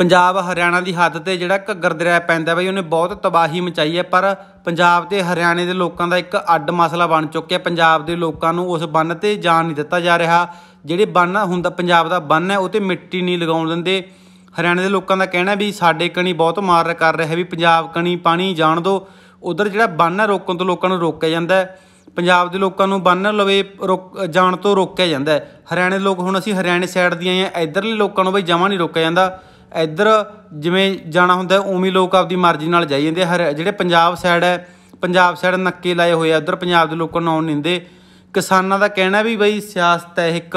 ਪੰਜਾਬ ਹਰਿਆਣਾ ਦੀ ਹੱਦ ਤੇ ਜਿਹੜਾ ਘੱਗਰ ਦਰਿਆ ਪੈਂਦਾ ਬਈ ਉਹਨੇ ਬਹੁਤ ਤਬਾਹੀ ਮਚਾਈ ਹੈ ਪਰ ਪੰਜਾਬ ਤੇ ਹਰਿਆਣੇ ਦੇ ਲੋਕਾਂ ਦਾ ਇੱਕ ਅੱਡ ਮਸਲਾ ਬਣ ਚੁੱਕਿਆ ਪੰਜਾਬ ਦੇ ਲੋਕਾਂ ਨੂੰ ਉਸ ਬੰਨ ਤੇ ਜਾਣ ਨਹੀਂ ਦਿੱਤਾ ਜਾ ਰਿਹਾ ਜਿਹੜੇ ਬੰਨ ਹੁੰਦਾ ਪੰਜਾਬ ਦਾ ਬੰਨ ਹੈ ਉਹ ਤੇ ਮਿੱਟੀ ਨਹੀਂ ਲਗਾਉਣ ਦਿੰਦੇ ਹਰਿਆਣੇ ਦੇ ਲੋਕਾਂ ਦਾ ਕਹਿਣਾ ਵੀ ਸਾਡੇ ਕਣੀ ਬਹੁਤ ਮਾਰ ਕਰ ਰਿਹਾ ਵੀ ਪੰਜਾਬ ਕਣੀ ਪਾਣੀ ਜਾਣ ਦੋ ਉਧਰ ਜਿਹੜਾ ਬੰਨ ਰੋਕਣ ਤੋਂ ਲੋਕਾਂ ਨੂੰ ਰੋਕਿਆ ਜਾਂਦਾ ਪੰਜਾਬ ਦੇ ਲੋਕਾਂ ਨੂੰ ਬੰਨ ਲਵੇ ਜਾਣ ਤੋਂ ਰੋਕਿਆ ਜਾਂਦਾ ਹਰਿਆਣੇ ਦੇ ਲੋਕ ਹੁਣ ਅਸੀਂ ਹਰਿਆਣੇ ਸਾਈਡ ਦੀਆਂ ਆ ਇਧਰਲੇ ਲੋਕਾਂ ਨੂੰ ਬਈ ਜਮਾ ਨਹੀਂ ਰੋਕਿਆ ਜਾਂਦਾ ਇੱਧਰ ਜਿਵੇਂ ਜਾਣਾ ਹੁੰਦਾ ਉਵੇਂ ਲੋਕ ਆਪਦੀ ਮਰਜ਼ੀ ਨਾਲ ਜਾਈ ਜਾਂਦੇ ਹਰ ਜਿਹੜੇ ਪੰਜਾਬ ਸਾਈਡ ਹੈ ਪੰਜਾਬ ਸਾਈਡ ਨੱਕੇ ਲਾਏ ਹੋਏ ਆ ਉਧਰ ਪੰਜਾਬ ਦੇ ਲੋਕਾਂ ਨੂੰ ਆਉਣ ਨਿੰਦੇ ਕਿਸਾਨਾਂ ਦਾ ਕਹਿਣਾ ਵੀ ਬਈ ਸਿਆਸਤ ਹੈ ਇੱਕ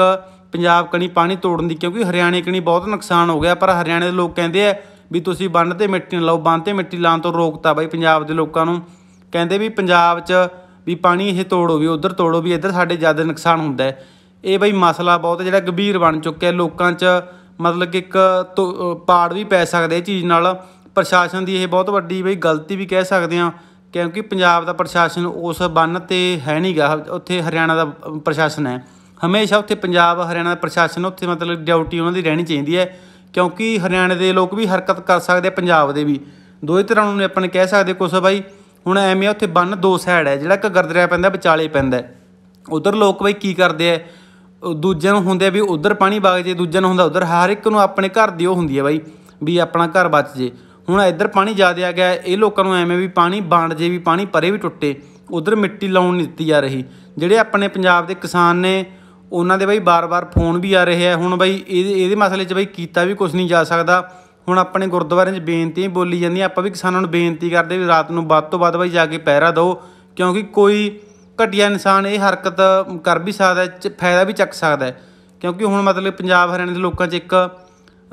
ਪੰਜਾਬ ਕਣੀ ਪਾਣੀ ਤੋੜਨ ਦੀ ਕਿਉਂਕਿ ਹਰਿਆਣੇ ਕਣੀ ਬਹੁਤ ਨੁਕਸਾਨ ਹੋ ਗਿਆ ਪਰ ਹਰਿਆਣੇ ਦੇ ਲੋਕ ਕਹਿੰਦੇ ਆ ਵੀ ਤੁਸੀਂ ਬੰਨ ਤੇ ਮਿੱਟੀ ਨਾ ਲਾਓ ਬੰਨ ਤੇ ਮਿੱਟੀ ਲਾਉਣ ਤੋਂ ਰੋਕਤਾ ਬਈ ਪੰਜਾਬ ਦੇ ਲੋਕਾਂ ਨੂੰ ਕਹਿੰਦੇ ਵੀ ਪੰਜਾਬ 'ਚ ਵੀ ਪਾਣੀ ਇਹ ਤੋੜੋ ਵੀ ਉਧਰ ਤੋੜੋ ਵੀ ਇੱਧਰ ਸਾਡੇ ਜ਼ਿਆਦਾ ਨੁਕਸਾਨ ਹੁੰਦਾ ਇਹ ਬਈ ਮਸਲਾ ਬਹੁਤ ਜਿਹੜਾ ਗੰਭੀਰ ਬਣ ਚੁੱਕਿਆ ਲੋਕਾਂ 'ਚ ਮਤਲਬ ਕਿ ਇੱਕ ਪਾੜ ਵੀ ਪੈ ਸਕਦੇ ਇਹ ਚੀਜ਼ ਨਾਲ ਪ੍ਰਸ਼ਾਸਨ ਦੀ ਇਹ ਬਹੁਤ ਵੱਡੀ ਬਈ ਗਲਤੀ ਵੀ ਕਹਿ ਸਕਦੇ ਆ ਕਿਉਂਕਿ ਪੰਜਾਬ ਦਾ ਪ੍ਰਸ਼ਾਸਨ ਉਸ ਬੰਨ ਤੇ ਹੈ ਨਹੀਂਗਾ ਉੱਥੇ ਹਰਿਆਣਾ ਦਾ ਪ੍ਰਸ਼ਾਸਨ ਹੈ ਹਮੇਸ਼ਾ ਉੱਥੇ ਪੰਜਾਬ ਹਰਿਆਣਾ ਦਾ ਪ੍ਰਸ਼ਾਸਨ ਉੱਥੇ ਮਤਲਬ ਡਿਊਟੀ ਉਹਨਾਂ ਦੀ ਰਹਿਣੀ ਚਾਹੀਦੀ ਹੈ ਕਿਉਂਕਿ ਹਰਿਆਣੇ ਦੇ ਲੋਕ ਵੀ ਹਰਕਤ ਕਰ ਸਕਦੇ ਪੰਜਾਬ ਦੇ ਵੀ ਦੋਹੇ ਤਰ੍ਹਾਂ ਨੂੰ ਆਪਾਂ ਕਹਿ ਸਕਦੇ ਕੁਛ ਬਾਈ ਹੁਣ ਐਵੇਂ ਉੱਥੇ ਬੰਨ ਦੋ ਸਾਈਡ ਹੈ ਜਿਹੜਾ ਇੱਕ ਗਰਦਰਿਆ ਪੈਂਦਾ ਵਿਚਾਲੇ ਪੈਂਦਾ ਉਧਰ ਲੋਕ ਬਈ ਕੀ ਕਰਦੇ ਆ ਦੂਜਿਆਂ ਨੂੰ ਹੁੰਦੇ ਵੀ ਉਧਰ ਪਾਣੀ ਵਗ ਜੇ ਦੂਜਿਆਂ ਨੂੰ ਹੁੰਦਾ ਉਧਰ ਹਰ ਇੱਕ ਨੂੰ ਆਪਣੇ ਘਰ ਦੀ ਉਹ ਹੁੰਦੀ ਹੈ ਬਾਈ ਵੀ ਆਪਣਾ ਘਰ ਬਚ ਜੇ ਹੁਣ ਇੱਧਰ ਪਾਣੀ ਜ਼ਿਆਦਾ ਆ ਗਿਆ ਇਹ ਲੋਕਾਂ ਨੂੰ ਐਵੇਂ ਵੀ ਪਾਣੀ ਬਾਂਡ ਜੇ ਵੀ ਪਾਣੀ ਪਰੇ ਵੀ ਟੁੱਟੇ ਉਧਰ ਮਿੱਟੀ ਲਾਉਣ ਨਹੀਂ ਦਿੱਤੀ ਜਾ ਰਹੀ ਜਿਹੜੇ ਆਪਣੇ ਪੰਜਾਬ ਦੇ ਕਿਸਾਨ ਨੇ ਉਹਨਾਂ ਦੇ ਬਾਈ ਬਾਰ-ਬਾਰ ਫੋਨ ਵੀ ਆ ਰਹੇ ਆ ਹੁਣ ਬਾਈ ਇਹਦੇ ਇਹਦੇ ਮਸਲੇ 'ਚ ਬਾਈ ਕੀਤਾ ਵੀ ਕੁਝ ਨਹੀਂ ਜਾ ਸਕਦਾ ਹੁਣ ਆਪਣੇ ਗੁਰਦੁਆਰਿਆਂ 'ਚ ਬੇਨਤੀ ਬੋਲੀ ਜਾਂਦੀ ਆਪਾਂ ਵੀ ਕਿਸਾਨਾਂ ਨੂੰ ਬੇਨਤੀ ਕਰਦੇ ਵੀ ਰਾਤ ਨੂੰ ਵੱਧ ਤੋਂ ਵੱਧ ਬਾਈ ਜਾ ਕੇ ਪਹਿਰਾ ਦਿਓ ਕਿਉਂਕਿ ਕੋਈ ਘਟਿਆ ਇਨਸਾਨ ਇਹ ਹਰਕਤ ਕਰ ਵੀ ਸਕਦਾ ਹੈ ਫਾਇਦਾ ਵੀ ਚੱਕ ਸਕਦਾ ਹੈ ਕਿਉਂਕਿ ਹੁਣ ਮਤਲਬ ਪੰਜਾਬ ਹਰਿਆਣੇ ਦੇ ਲੋਕਾਂ 'ਚ ਇੱਕ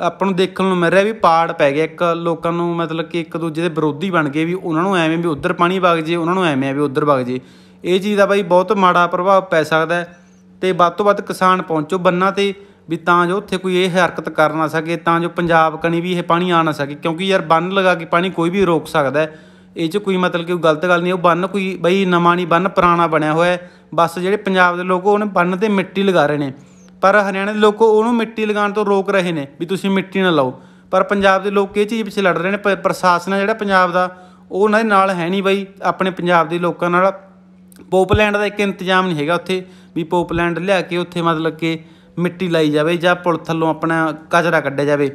ਆਪਾਂ ਨੂੰ ਦੇਖਣ ਨੂੰ ਮਿਲ ਰਿਹਾ ਵੀ ਪਾੜ ਪੈ ਗਿਆ ਇੱਕ ਲੋਕਾਂ ਨੂੰ ਮਤਲਬ ਕਿ ਇੱਕ ਦੂਜੇ ਦੇ ਵਿਰੋਧੀ ਬਣ ਗਏ ਵੀ ਉਹਨਾਂ ਨੂੰ ਐਵੇਂ ਵੀ ਉਧਰ ਪਾਣੀ ਵਗ ਜੇ ਉਹਨਾਂ ਨੂੰ ਐਵੇਂ ਵੀ ਉਧਰ ਵਗ ਜੇ ਇਹ ਚੀਜ਼ ਦਾ ਬਾਈ ਬਹੁਤ ਮਾੜਾ ਪ੍ਰਭਾਵ ਪੈ ਸਕਦਾ ਹੈ ਤੇ ਵੱਧ ਤੋਂ ਵੱਧ ਕਿਸਾਨ ਪਹੁੰਚੋ ਬੰਨਾ ਤੇ ਵੀ ਤਾਂ ਜੋ ਉੱਥੇ ਕੋਈ ਇਹ ਹਰਕਤ ਕਰ ਨਾ ਸਕੇ ਤਾਂ ਜੋ ਪੰਜਾਬ ਕਣੀ ਵੀ ਇਹ ਪਾਣੀ ਆ ਨਾ ਸਕੇ ਕਿਉਂਕਿ ਯਾਰ ਬੰਨ ਲਗਾ ਕੇ ਪਾਣੀ ਕੋਈ ਵੀ ਰੋਕ ਸਕਦਾ ਹੈ ਇਹ 'ਚ ਕੋਈ ਮਤਲਬ ਕਿ ਗਲਤ ਗੱਲ ਨਹੀਂ ਉਹ ਬੰਨ ਕੋਈ ਬਈ ਨਵਾਂ ਨਹੀਂ ਬੰਨ ਪੁਰਾਣਾ ਬਣਿਆ ਹੋਇਆ ਬਸ ਜਿਹੜੇ ਪੰਜਾਬ ਦੇ ਲੋਕ ਉਹਨੇ ਬੰਨ ਤੇ ਮਿੱਟੀ ਲਗਾ ਰਹੇ ਨੇ ਪਰ ਹਰਿਆਣਾ ਦੇ ਲੋਕ ਉਹਨੂੰ ਮਿੱਟੀ ਲਗਾਉਣ ਤੋਂ ਰੋਕ ਰਹੇ ਨੇ ਵੀ ਤੁਸੀਂ ਮਿੱਟੀ ਨਾ ਲਾਓ ਪਰ ਪੰਜਾਬ ਦੇ ਲੋਕ ਇਹ ਚੀਜ਼ ਪਿੱਛੇ ਲੜ ਰਹੇ ਨੇ ਪ੍ਰਸ਼ਾਸਨ ਜਿਹੜਾ ਪੰਜਾਬ ਦਾ ਉਹ ਉਹਨਾਂ ਦੇ ਨਾਲ ਹੈ ਨਹੀਂ ਬਈ ਆਪਣੇ ਪੰਜਾਬ ਦੇ ਲੋਕਾਂ ਨਾਲ ਪੋਪਲੈਂਡ ਦਾ ਇੱਕ ਇੰਤਜ਼ਾਮ ਨਹੀਂ ਹੈਗਾ ਉੱਥੇ ਵੀ ਪੋਪਲੈਂਡ ਲਿਆ ਕੇ ਉੱਥੇ ਮਤਲਬ ਕਿ ਮਿੱਟੀ ਲਾਈ ਜਾਵੇ ਜਾਂ ਪੁਲ ਥੱਲੋਂ ਆਪਣਾ ਕਚਰਾ ਕੱਢਿਆ ਜਾਵੇ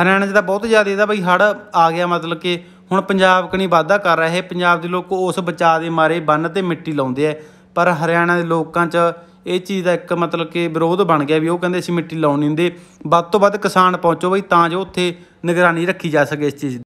ਹਰਿਆਣਾ 'ਚ ਤਾਂ ਬਹੁਤ ਜ਼ਿਆਦਾ ਇਹਦਾ ਬਈ ਹੜ ਆ ਗਿਆ ਮਤਲਬ ਕਿ ਹੁਣ ਪੰਜਾਬ ਕਣੀ ਵਾਧਾ ਕਰ ਰਹੇ ਪੰਜਾਬ ਦੇ ਲੋਕ ਉਸ ਬਚਾ ਦੇ ਮਾਰੇ ਬੰਨ ਤੇ ਮਿੱਟੀ ਲਾਉਂਦੇ ਆ ਪਰ ਹਰਿਆਣਾ ਦੇ ਲੋਕਾਂ 'ਚ ਇਹ ਚੀਜ਼ ਦਾ ਇੱਕ ਮਤਲਬ ਕਿ ਵਿਰੋਧ ਬਣ ਗਿਆ ਵੀ ਉਹ ਕਹਿੰਦੇ ਅਸੀਂ ਮਿੱਟੀ ਲਾਉਣ ਨਹੀਂ ਦਿੰਦੇ ਵੱਧ ਤੋਂ ਵੱਧ ਕਿਸਾਨ ਪਹੁੰਚੋ ਬਈ ਤਾਂ ਜੋ ਉੱਥੇ ਨਿਗਰਾਨੀ ਰੱਖੀ ਜਾ ਸਕੇ ਇਸ ਚੀਜ਼